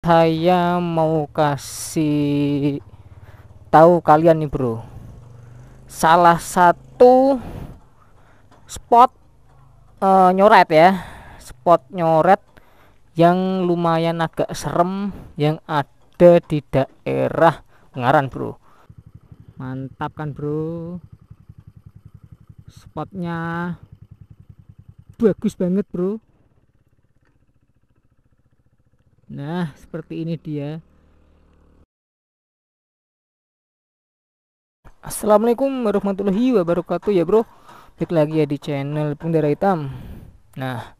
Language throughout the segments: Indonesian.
saya mau kasih tahu kalian nih bro salah satu spot uh, nyoret ya spot nyoret yang lumayan agak serem yang ada di daerah Ungaran bro mantap kan bro spotnya bagus banget bro Nah, seperti ini dia. Assalamualaikum warahmatullahi wabarakatuh ya bro Balik lagi ya di channel Pengendara Hitam Nah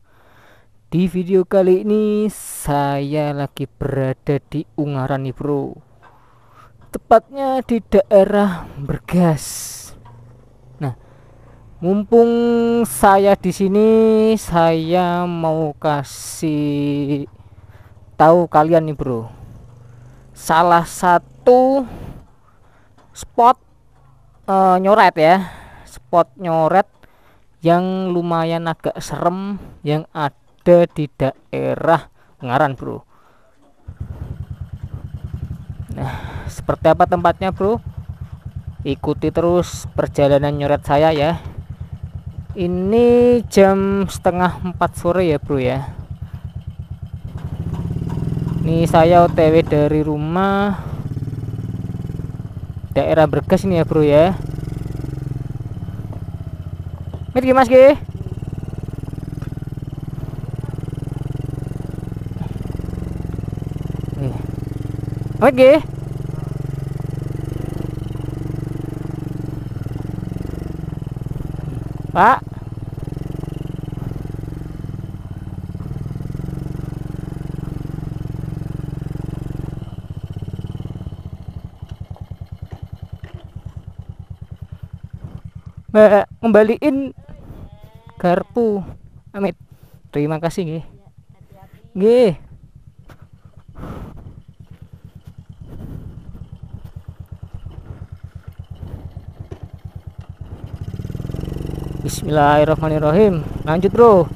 Di video kali ini Saya lagi berada di Ungaran nih bro Tepatnya di daerah Bergas Nah Mumpung saya di sini Saya mau kasih tahu kalian nih bro salah satu spot uh, nyoret ya spot nyoret yang lumayan agak serem yang ada di daerah Ngaran bro nah seperti apa tempatnya bro ikuti terus perjalanan nyoret saya ya ini jam setengah empat sore ya bro ya ini saya otw dari rumah daerah berkes ini ya bro ya mit mas ge mit ge pak Mbak ngembaliin garpu. Amit. Terima kasih nih, Nggih. Bismillahirrahmanirrahim. Lanjut, Bro.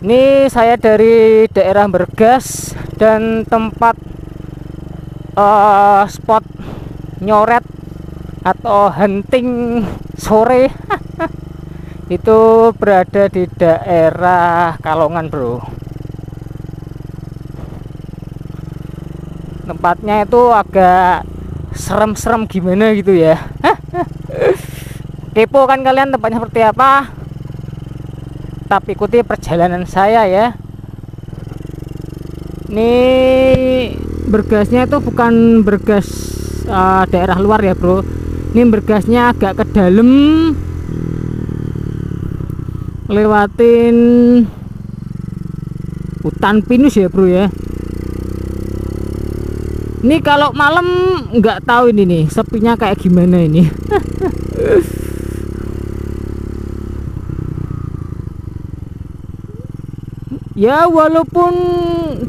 Ini saya dari daerah Bergas dan tempat uh, spot nyoret atau hunting sore itu berada di daerah Kalongan bro tempatnya itu agak serem-serem gimana gitu ya kepo kan kalian tempatnya seperti apa tapi ikuti perjalanan saya ya ini bergasnya itu bukan bergas uh, daerah luar ya bro ini bergasnya agak ke dalam lewatin hutan pinus ya bro ya ini kalau malam nggak tahu ini nih sepinya kayak gimana ini ya walaupun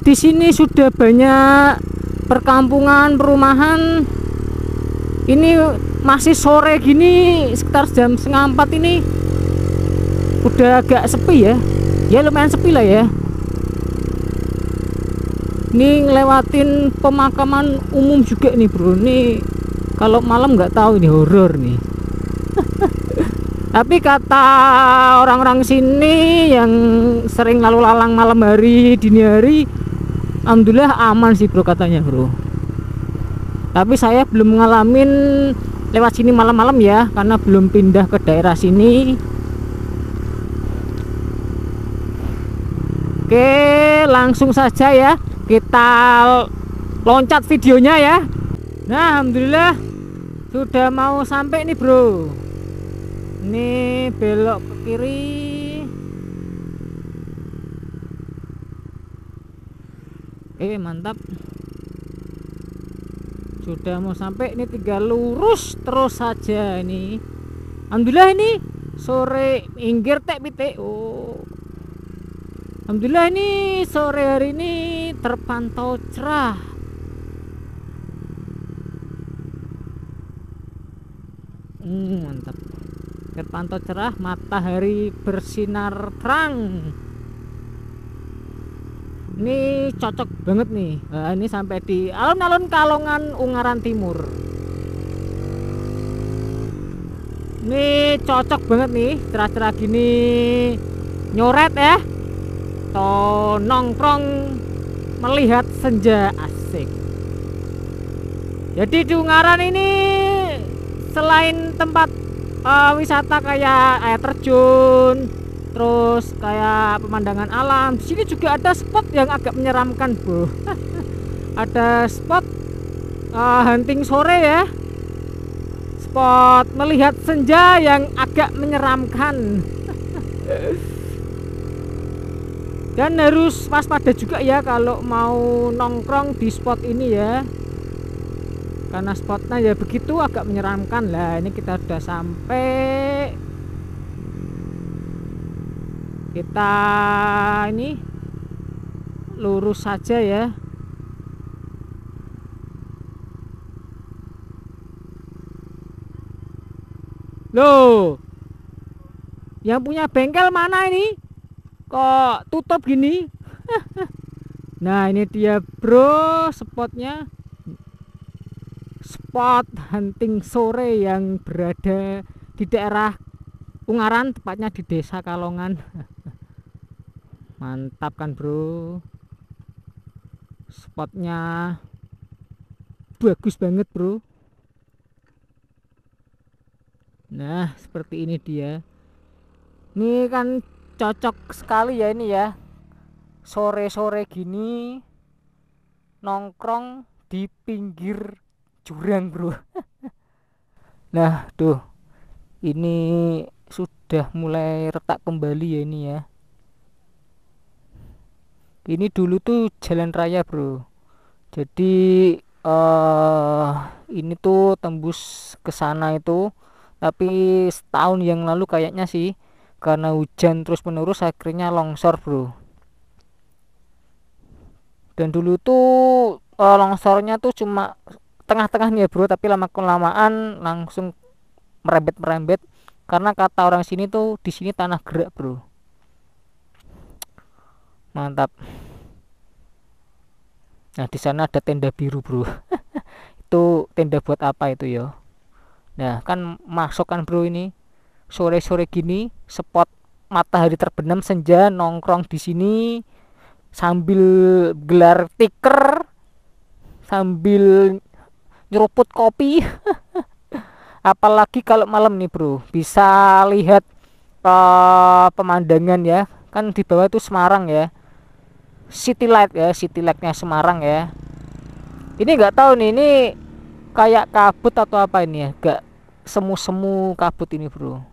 di sini sudah banyak perkampungan perumahan ini masih sore gini sekitar jam setengah empat ini udah agak sepi ya ya lumayan sepi lah ya ini ngelewatin pemakaman umum juga nih bro ini kalau malam nggak tahu ini horor nih tapi kata orang-orang sini yang sering lalu lalang malam hari dini hari Alhamdulillah aman sih bro katanya bro tapi saya belum ngalamin lewat sini malam-malam ya karena belum pindah ke daerah sini oke langsung saja ya kita loncat videonya ya nah Alhamdulillah sudah mau sampai nih bro ini belok ke kiri oke mantap sudah mau sampai ini tiga lurus terus saja ini Alhamdulillah ini sore inggir tek pite oh Alhamdulillah ini sore hari ini terpantau cerah hmm, mantap terpantau cerah matahari bersinar terang ini cocok banget nih nah, ini sampai di alun-alun Kalongan Ungaran Timur ini cocok banget nih cerah-cerah gini nyoret ya to nongkrong melihat senja asik jadi di Ungaran ini selain tempat uh, wisata kayak air terjun terus kayak pemandangan alam di sini juga ada spot yang agak menyeramkan bu. ada spot uh, hunting sore ya spot melihat senja yang agak menyeramkan dan harus waspada juga ya kalau mau nongkrong di spot ini ya karena spotnya ya begitu agak menyeramkan lah ini kita udah sampai kita ini lurus saja ya loh yang punya bengkel mana ini kok tutup gini nah ini dia bro spotnya spot hunting sore yang berada di daerah Ungaran tepatnya di desa Kalongan mantap kan bro spotnya bagus banget bro nah seperti ini dia ini kan cocok sekali ya ini ya sore-sore gini nongkrong di pinggir jurang bro nah tuh ini sudah mulai retak kembali ya ini ya ini dulu tuh jalan raya bro jadi uh, ini tuh tembus ke sana itu tapi setahun yang lalu kayaknya sih karena hujan terus menerus akhirnya longsor bro dan dulu tuh uh, longsornya tuh cuma tengah-tengah nih ya bro tapi lama kelamaan langsung merembet merembet karena kata orang sini tuh di sini tanah gerak bro mantap nah di sana ada tenda biru bro itu tenda buat apa itu ya nah kan masuk kan bro ini sore-sore gini spot matahari terbenam senja nongkrong di sini sambil gelar tiker sambil nyeruput kopi apalagi kalau malam nih bro bisa lihat uh, pemandangan ya kan di bawah itu Semarang ya City Light ya City Lightnya Semarang ya ini nggak tahu nih ini kayak kabut atau apa ini ya gak semu-semu kabut ini bro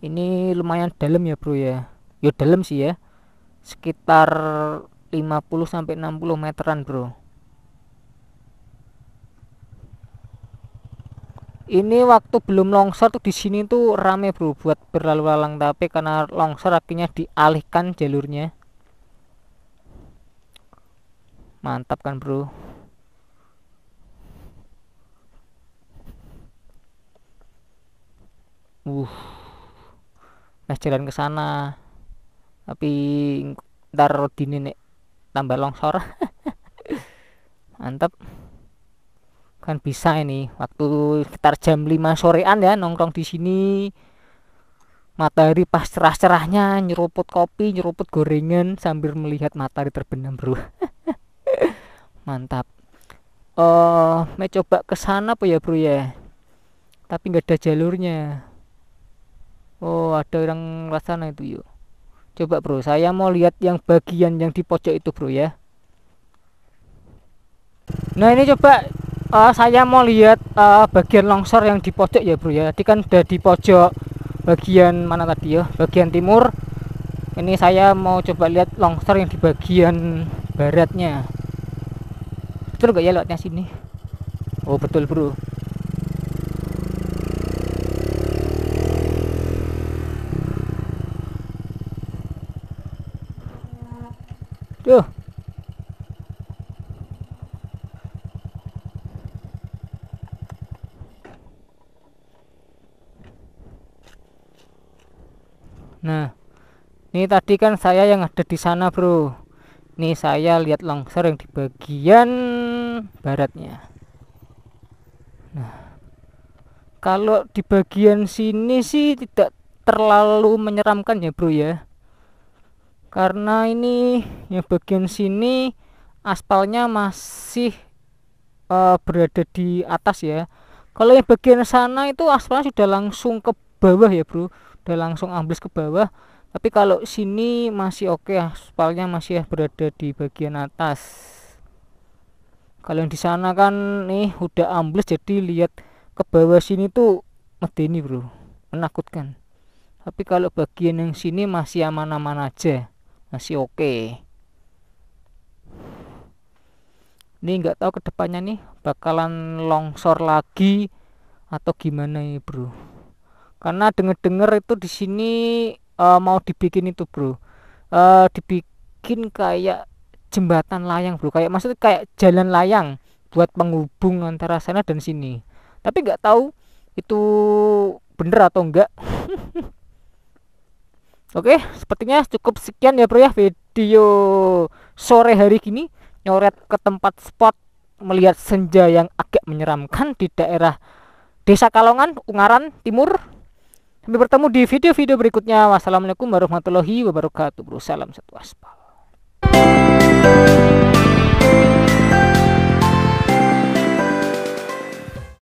ini lumayan dalam ya bro ya yo ya, dalam sih ya sekitar 50 sampai 60 meteran bro ini waktu belum longsor tuh di sini tuh rame bro buat berlalu lalang tapi karena longsor akhirnya dialihkan jalurnya mantap kan bro uh nah jalan ke sana tapi ntar dini nih tambah longsor mantap kan bisa ini waktu sekitar jam 5 sorean ya nongkrong di sini matahari pas cerah-cerahnya nyeruput kopi nyeruput gorengan sambil melihat matahari terbenam bro mantap oh uh, coba ke sana apa ya bro ya tapi nggak ada jalurnya oh ada orang sana itu yuk coba bro saya mau lihat yang bagian yang di pojok itu bro ya nah ini coba uh, saya mau lihat uh, bagian longsor yang di pojok ya bro ya tadi kan udah di pojok bagian mana tadi ya bagian timur ini saya mau coba lihat longsor yang di bagian baratnya betul gak ya lewatnya sini oh betul bro Tuh Nah, ini tadi kan saya yang ada di sana, bro. Ini saya lihat longsor yang di bagian baratnya nah kalau di bagian sini sih tidak terlalu menyeramkan ya bro ya karena ini yang bagian sini aspalnya masih uh, berada di atas ya kalau yang bagian sana itu aspalnya sudah langsung ke bawah ya bro Sudah langsung ambles ke bawah tapi kalau sini masih oke okay, aspalnya masih berada di bagian atas kalau di sana kan nih udah ambles jadi lihat ke bawah sini tuh medeni bro menakutkan tapi kalau bagian yang sini masih aman-aman aja masih oke okay. ini nggak tahu kedepannya nih bakalan longsor lagi atau gimana ya bro karena denger denger itu di sini uh, mau dibikin itu bro uh, dibikin kayak jembatan layang bro kayak maksudnya kayak jalan layang buat penghubung antara sana dan sini tapi nggak tahu itu bener atau enggak Oke, sepertinya cukup sekian ya bro ya video sore hari gini nyoret ke tempat spot melihat senja yang agak menyeramkan di daerah Desa Kalongan, Ungaran Timur. Sampai bertemu di video-video berikutnya. Wassalamualaikum warahmatullahi wabarakatuh. Bro, salam satu aspal.